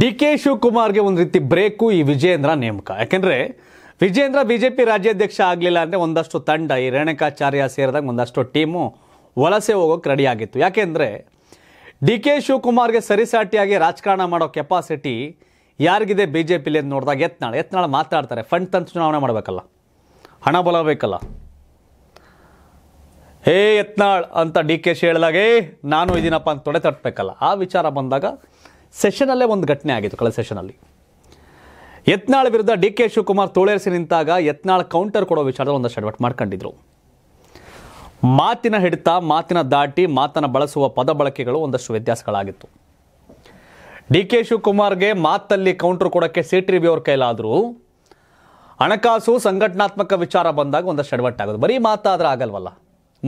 D K ಶಿವಕುಮಾರ್ಗೆ ಒಂದು ರೀತಿ break ಈ ವಿಜಯೇಂದ್ರ ನೇಮಕ ಯಾಕೆಂದರೆ ವಿಜೇಂದ್ರ ಬಿ ಜೆ ಪಿ ರಾಜ್ಯಾಧ್ಯಕ್ಷ ಆಗಲಿಲ್ಲ ಅಂದರೆ ಒಂದಷ್ಟು ತಂಡ ಈ ರೇಣುಕಾಚಾರ್ಯ ಸೇರಿದಾಗ ಒಂದಷ್ಟು ಟೀಮು ವಲಸೆ ಹೋಗೋಕ್ಕೆ ಆಗಿತ್ತು ಯಾಕೆಂದರೆ ಡಿ ಕೆ ಶಿವಕುಮಾರ್ಗೆ ಸರಿಸಾಟಿಯಾಗಿ ರಾಜಕಾರಣ ಮಾಡೋ ಕೆಪಾಸಿಟಿ ಯಾರಿಗಿದೆ ಬಿ ಜೆ ಪಿಲಿ ಅಂತ ನೋಡಿದಾಗ ಎತ್ನಾಳ ಎತ್ನಾಳ ಮಾತಾಡ್ತಾರೆ ಫಂಡ್ ತಂದು ಚುನಾವಣೆ ಮಾಡಬೇಕಲ್ಲ ಹಣ ಬಲ ಬೇಕಲ್ಲ ಹೇ ಯತ್ನಾಳ್ ಅಂತ ಡಿ ಕೆ ಶಿ ಹೇಳಿದಾಗೇ ನಾನು ಇದ್ದೀನಪ್ಪ ಅಂತ ತೊಡೆ ತಟ್ಟಬೇಕಲ್ಲ ಆ ವಿಚಾರ ಬಂದಾಗ ಸೆಷನಲ್ಲೇ ಒಂದು ಘಟನೆ ಆಗಿತ್ತು ಕಳೆದ ಸೆಷನಲ್ಲಿ ಯತ್ನಾಳ್ ವಿರುದ್ಧ ಡಿ ಕೆ ಶಿವಕುಮಾರ್ ತೋಳೇರಿಸಿ ನಿಂತಾಗ ಯತ್ನಾಳ್ ಕೌಂಟರ್ ಕೊಡೋ ವಿಚಾರದಲ್ಲಿ ಒಂದಷ್ಟು ಅಡ್ವಟ್ ಮಾಡ್ಕೊಂಡಿದ್ರು ಮಾತಿನ ಹಿಡಿತ ಮಾತಿನ ದಾಟಿ ಮಾತನ್ನು ಬಳಸುವ ಪದ ಬಳಕೆಗಳು ಒಂದಷ್ಟು ವ್ಯತ್ಯಾಸಗಳಾಗಿತ್ತು ಡಿ ಕೆ ಶಿವಕುಮಾರ್ಗೆ ಮಾತಲ್ಲಿ ಕೌಂಟರ್ ಕೊಡೋಕ್ಕೆ ಸಿ ಟಿ ಅವ್ರ ಕೈಲಾದರೂ ಹಣಕಾಸು ಸಂಘಟನಾತ್ಮಕ ವಿಚಾರ ಬಂದಾಗ ಒಂದಷ್ಟು ಆಗೋದು ಬರೀ ಮಾತಾದ್ರೆ ಆಗಲ್ವಲ್ಲ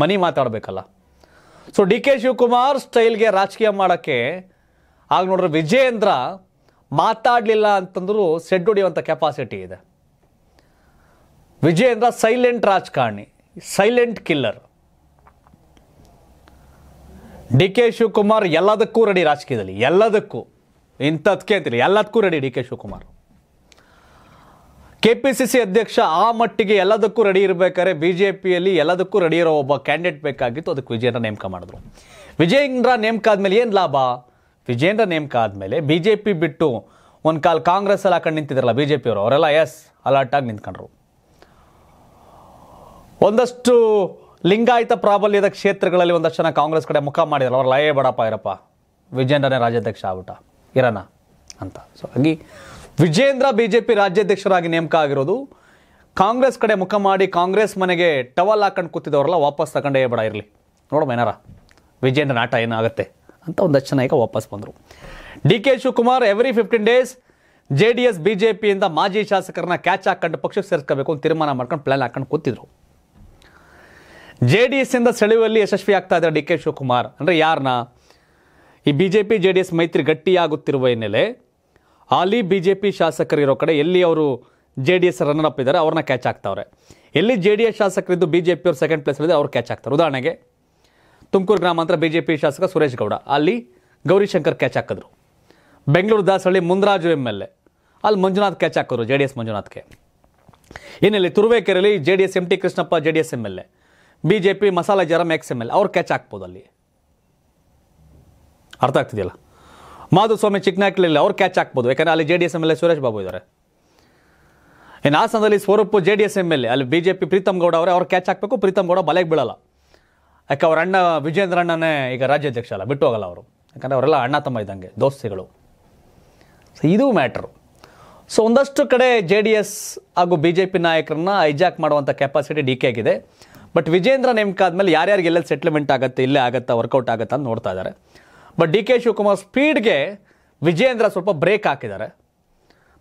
ಮನಿ ಮಾತಾಡಬೇಕಲ್ಲ ಸೊ ಡಿ ಕೆ ಶಿವಕುಮಾರ್ ಸ್ಟೈಲ್ಗೆ ರಾಜಕೀಯ ಮಾಡೋಕ್ಕೆ ಆಗ ನೋಡ್ರಿ ವಿಜಯೇಂದ್ರ ಮಾತಾಡಲಿಲ್ಲ ಅಂತಂದ್ರೂ ಸೆಡ್ ಹೊಡೆಯುವಂಥ ಕೆಪಾಸಿಟಿ ಇದೆ ವಿಜಯೇಂದ್ರ ಸೈಲೆಂಟ್ ರಾಜಕಾರಣಿ silent killer D K Shivakumar ಎಲ್ಲದಕ್ಕೂ ರೆಡಿ ರಾಜಕೀಯದಲ್ಲಿ ಎಲ್ಲದಕ್ಕೂ ಇಂಥದ್ಕೆ ಅಂತಿಲ್ಲ ಎಲ್ಲದಕ್ಕೂ ready D K Shivakumar K P C C ಅಧ್ಯಕ್ಷ ಆ ಮಟ್ಟಿಗೆ ಎಲ್ಲದಕ್ಕೂ ರೆಡಿ ಇರಬೇಕಾದ್ರೆ ಬಿ ಜೆ ಪಿಯಲ್ಲಿ ಎಲ್ಲದಕ್ಕೂ ರೆಡಿ ಇರೋ ಒಬ್ಬ ಕ್ಯಾಂಡಿಡೇಟ್ ಬೇಕಾಗಿತ್ತು ಅದಕ್ಕೆ ವಿಜಯೇಂದ್ರ ನೇಮಕ ಮಾಡಿದ್ರು ವಿಜಯೇಂದ್ರ ನೇಮಕ ಆದಮೇಲೆ ಏನು ಲಾಭ ವಿಜೇಂದ್ರ ನೇಮಕ ಆದಮೇಲೆ ಬಿ ಜೆ ಪಿ ಬಿಟ್ಟು ಒಂದು ಕಾಲ್ ಎಲ್ಲ ಹಾಕೊಂಡು ನಿಂತಿದ್ರಲ್ಲ ಬಿ ಜೆ ಪಿಯವರು ಅವರೆಲ್ಲ ಎಸ್ ಅಲರ್ಟಾಗಿ ನಿಂತ್ಕೊಂಡ್ರು ಒಂದಷ್ಟು ಲಿಂಗಾಯಿತ ಪ್ರಾಬಲ್ಯದ ಕ್ಷೇತ್ರಗಳಲ್ಲಿ ಒಂದಷ್ಟು ಜನ ಕಾಂಗ್ರೆಸ್ ಕಡೆ ಮುಖ ಮಾಡಿದ್ರು ಅವ್ರಲ್ಲ ಲಯೇ ಬಡಪ್ಪ ಇರಪ್ಪ ವಿಜೇಂದ್ರನೇ ರಾಜ್ಯಾಧ್ಯಕ್ಷ ಆಗ್ಬಿಟ್ಟ ಇರೋಣ ಅಂತ ಸೊ ಹಾಗಾಗಿ ವಿಜೇಂದ್ರ ಬಿ ಜೆ ಪಿ ರಾಜ್ಯಾಧ್ಯಕ್ಷರಾಗಿ ನೇಮಕ ಆಗಿರೋದು ಕಾಂಗ್ರೆಸ್ ಕಡೆ ಮುಖ ಮಾಡಿ ಕಾಂಗ್ರೆಸ್ ಮನೆಗೆ ಟವಲ್ ಹಾಕೊಂಡು ಕೂತಿದ್ದವರೆಲ್ಲ ವಾಪಸ್ ತಗೊಂಡೇ ಬೇಡ ಇರಲಿ ನೋಡೋಣ ಏನಾರ ವಿಜೇಂದ್ರ ನಾಟ ಏನಾಗುತ್ತೆ ಅಂತ ಒಂದಷ್ಟು ಜನ ಈಗ ವಾಪಸ್ ಬಂದರು D K Shivakumar every fifteen days J D S B J ಪಿಯಿಂದ ಮಾಜಿ ಶಾಸಕರನ್ನ ಕ್ಯಾಚ್ ಹಾಕೊಂಡು ಪಕ್ಷಕ್ಕೆ ಸೇರಿಸ್ಕೋಬೇಕು ಅಂತ ತೀರ್ಮಾನ ಮಾಡ್ಕೊಂಡು ಪ್ಲ್ಯಾನ್ ಹಾಕೊಂಡು ಕೂತಿದ್ರು ಜೆ ಡಿ ಎಸ್ ಇಂದ ಸೆಳೆಯುವಲ್ಲಿ ಯಶಸ್ವಿ ಆಗ್ತಾ ಇದ್ದಾರೆ ಡಿ ಕೆ ಶಿವಕುಮಾರ್ ಅಂದರೆ ಯಾರನ್ನ ಈ B J P J D S ಮೈತ್ರಿ ಗಟ್ಟಿಯಾಗುತ್ತಿರುವ ಹಿನ್ನೆಲೆ ಹಾಲಿ ಬಿ ಜೆ ಪಿ ಶಾಸಕರಿರೋ ಕಡೆ ಎಲ್ಲಿ ಅವರು ಜೆ ಡಿ ಎಸ್ ರನ್ನರ್ ಇದ್ದಾರೆ ಅವ್ರನ್ನ ಕ್ಯಾಚ್ ಆಗ್ತಾವ್ರೆ ಎಲ್ಲಿ ಜೆ ಡಿ ಎಸ್ ಶಾಸಕರಿದ್ದು ಬಿ ಜೆ ಪಿ ಪಿಯವ್ರು ಸೆಕೆಂಡ್ ಪ್ಲೇಸಲ್ಲಿದೆ ಅವ್ರು ಕ್ಯಾಚ್ ಆಗ್ತಾರೆ ಉದಾಹರಣೆಗೆ ತುಮಕೂರು ಗ್ರಾಮಾಂತರ ಬಿಜೆಪಿ ಶಾಸಕ ಸುರೇಶ್ ಗೌಡ ಅಲ್ಲಿ ಗೌರಿಶಂಕರ್ ಕ್ಯಾಚ್ ಹಾಕಿದ್ರು Bengaluru Dasahalli Muniraju M L A ಅಲ್ಲಿ ಮಂಜುನಾಥ್ ಕ್ಯಾಚ್ ಹಾಕಿದ್ರು ಜೆ ಡಿ ಎಸ್ ಮಂಜುನಾಥ್ಗೆ ಇನ್ನಲ್ಲಿ ತುರುವೇಕೆರೆಯಲ್ಲಿ J D S M T Krishnappa J D S M L A B J P Masale Jayaram ex M L ಅವ್ರು ಕ್ಯಾಚ್ ಹಾಕ್ಬೋದು ಅಲ್ಲಿ ಅರ್ಥ ಆಗ್ತಿದೆಯಲ್ಲ ಮಾಧುಸ್ವಾಮಿ ಚಿಕ್ಕನಾಕ್ಲಲ್ಲಿ ಅವ್ರು ಕ್ಯಾಚ್ ಹಾಕ್ಬೋದು ಯಾಕಂದರೆ ಅಲ್ಲಿ J D S M L A Suresh Babu ಇದ್ದಾರೆ ಇನ್ನು ಹಾಸನದಲ್ಲಿ Swaroop J D S M L A ಅಲ್ಲಿ B J P Preetham Gowda ಅವರೇ ಅವ್ರು ಕ್ಯಾಚ್ ಹಾಕಬೇಕು ಪ್ರೀತಮ್ ಗೌಡ ಬಲೆಗೆ ಬೀಳಲ್ಲ ಯಾಕೆ ಅವ್ರ ಅಣ್ಣ ವಿಜೇಂದ್ರ ಅಣ್ಣನೇ ಈಗ ರಾಜ್ಯಾಧ್ಯಕ್ಷ ಅಲ್ಲ ಬಿಟ್ಟು ಹೋಗಲ್ಲ ಅವರು ಯಾಕಂದರೆ ಅವರೆಲ್ಲ ಅಣ್ಣ ತಮ್ಮ ಇದ್ದಂಗೆ ದೋಸ್ತಿಗಳು ಸೊ ಇದು ಮ್ಯಾಟ್ರು ಸೊ ಒಂದಷ್ಟು ಕಡೆ ಜೆ ಡಿ ಎಸ್ ಹಾಗೂ ಬಿ ಜೆ ಪಿ ನಾಯಕರನ್ನ ಐಜಾಕ್ ಮಾಡುವಂಥ ಕೆಪಾಸಿಟಿ ಡಿ ಕೆ ಆಗಿದೆ ಬಟ್ ವಿಜೇಂದ್ರ ನೇಮಕ ಆದಮೇಲೆ ಯಾರ್ಯಾರಿಗೆ ಎಲ್ಲೆಲ್ಲಿ ಸೆಟ್ಲ್ಮೆಂಟ್ ಆಗುತ್ತೆ ಇಲ್ಲೇ ಆಗುತ್ತಾ ವರ್ಕೌಟ್ ಆಗುತ್ತಾ ಅಂತ ನೋಡ್ತಾ ಇದ್ದಾರೆ ಬಟ್ ಡಿ ಕೆ ಶಿವಕುಮಾರ್ ಸ್ಪೀಡ್ಗೆ ವಿಜೇಂದ್ರ ಸ್ವಲ್ಪ ಬ್ರೇಕ್ ಹಾಕಿದ್ದಾರೆ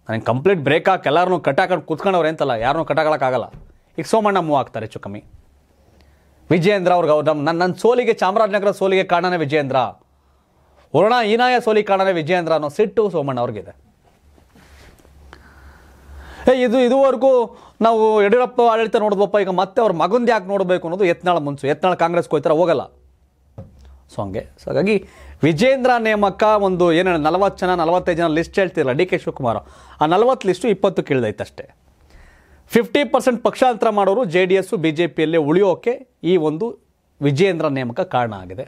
ನನಗೆ ಕಂಪ್ಲೀಟ್ ಬ್ರೇಕ್ ಹಾಕಿ ಎಲ್ಲರೂ ಕಟ್ಟಾಕೊಂಡು ಕುತ್ಕೊಂಡವ್ರೆ ಅಂತಲ್ಲ ಯಾರನ್ನೂ ಕಟ್ಟಾಕೊಳಕ್ಕಾಗಲ್ಲ ಈಗ ಸೋಮಣ್ಣ ಮೂವ್ ಆಗ್ತಾರೆ ಹೆಚ್ಚು ಕಮ್ಮಿ ವಿಜಯೇಂದ್ರ ಅವ್ರಿಗೆ ಅವ್ರು ನಮ್ಮ ನನ್ನ ಸೋಲಿಗೆ ಚಾಮರಾಜನಗರ ಸೋಲಿಗೆ ಕಾರಣನೇ ವಿಜಯೇಂದ್ರ ವರುಣ ಹೀನಾಯ ಸೋಲಿಗೆ ಕಾರಣನೇ ವಿಜಯೇಂದ್ರ ಅನ್ನೋ ಸಿಟ್ಟು ಸೋಮಣ್ಣ ಅವ್ರಿಗಿದೆ ಏ ಇದು ಇದುವರೆಗೂ ನಾವು ಯಡಿಯೂರಪ್ಪ ಆಡಳಿತ ನೋಡಿದ್ವಪ್ಪ ಈಗ ಮತ್ತೆ ಅವ್ರ ಮಗುಂದ ಯಾಕೆ ನೋಡಬೇಕು ಅನ್ನೋದು ಎತ್ನಾಳ ಮುನ್ಸು ಎತ್ನಾಳ ಕಾಂಗ್ರೆಸ್ ಹೋಗ್ತಾರೆ ಹೋಗಲ್ಲ ಸೊ ಹಂಗೆ ಸೊ ಹಾಗಾಗಿ ವಿಜೇಂದ್ರ ನೇಮಕ ಒಂದು ಏನು ನಲವತ್ತು ಜನ ನಲವತ್ತೈದು ಜನ ಲಿಸ್ಟ್ ಹೇಳ್ತಿರಲ್ಲ ಡಿ ಕೆ ಶಿವಕುಮಾರ್ ಆ ನಲವತ್ತು ಲಿಸ್ಟು ಇಪ್ಪತ್ತು ಅಷ್ಟೇ ಫಿಫ್ಟಿ ಪರ್ಸೆಂಟ್ ಪಕ್ಷಾಂತರ ಮಾಡೋರು J D S B J ಪಿಯಲ್ಲೇ ಉಳಿಯೋಕೆ ಈ ಒಂದು ವಿಜಯೇಂದ್ರ ನೇಮಕ ಕಾರಣ ಆಗಿದೆ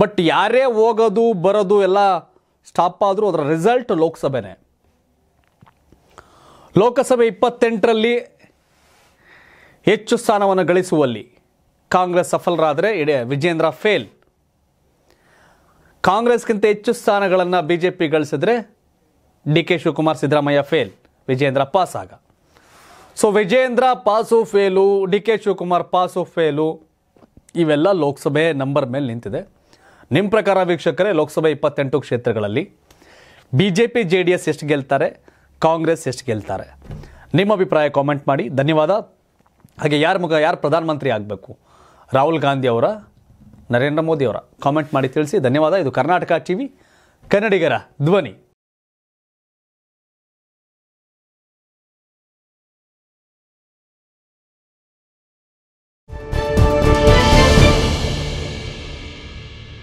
ಬಟ್ ಯಾರೇ ಹೋಗೋದು ಬರೋದು ಎಲ್ಲ ಸ್ಟಾಪ್ ಆದರೂ ಅದರ ರಿಸಲ್ಟ್ ಲೋಕಸಭೆನೇ ಲೋಕಸಭೆ ಇಪ್ಪತ್ತೆಂಟರಲ್ಲಿ ಹೆಚ್ಚು ಸ್ಥಾನವನ್ನು ಗಳಿಸುವಲ್ಲಿ ಕಾಂಗ್ರೆಸ್ ಸಫಲರಾದರೆ ಇಡೇ ವಿಜೇಂದ್ರ ಫೇಲ್ ಕಾಂಗ್ರೆಸ್ಗಿಂತ ಹೆಚ್ಚು ಸ್ಥಾನಗಳನ್ನು ಬಿ ಜೆ ಪಿ ಗಳಿಸಿದ್ರೆ D K Shivakumar Siddaramaiah fail Vijayendra pass ಆಗ so Vijayendra pass fail D K Shivakumar pass fail ಇವೆಲ್ಲ ಲೋಕಸಭೆ ನಂಬರ್ ಮೇಲೆ ನಿಂತಿದೆ ನಿಮ್ಮ ಪ್ರಕಾರ ವೀಕ್ಷಕರೇ ಲೋಕಸಭೆ ಇಪ್ಪತ್ತೆಂಟು ಕ್ಷೇತ್ರಗಳಲ್ಲಿ B J P J D S ಎಷ್ಟು ಗೆಲ್ತಾರೆ ಕಾಂಗ್ರೆಸ್ ಎಷ್ಟು ಗೆಲ್ತಾರೆ ನಿಮ್ಮ ಅಭಿಪ್ರಾಯ ಕಾಮೆಂಟ್ ಮಾಡಿ ಧನ್ಯವಾದ ಹಾಗೆ ಯಾರ ಮುಖ ಯಾರು ಪ್ರಧಾನಮಂತ್ರಿ ಆಗಬೇಕು ರಾಹುಲ್ ಗಾಂಧಿ ಅವರ ನರೇಂದ್ರ ಮೋದಿ ಅವರ ಕಾಮೆಂಟ್ ಮಾಡಿ ತಿಳಿಸಿ ಧನ್ಯವಾದ ಇದು ಕರ್ನಾಟಕ ಟಿ ವಿ ಕನ್ನಡಿಗರ ಧ್ವನಿ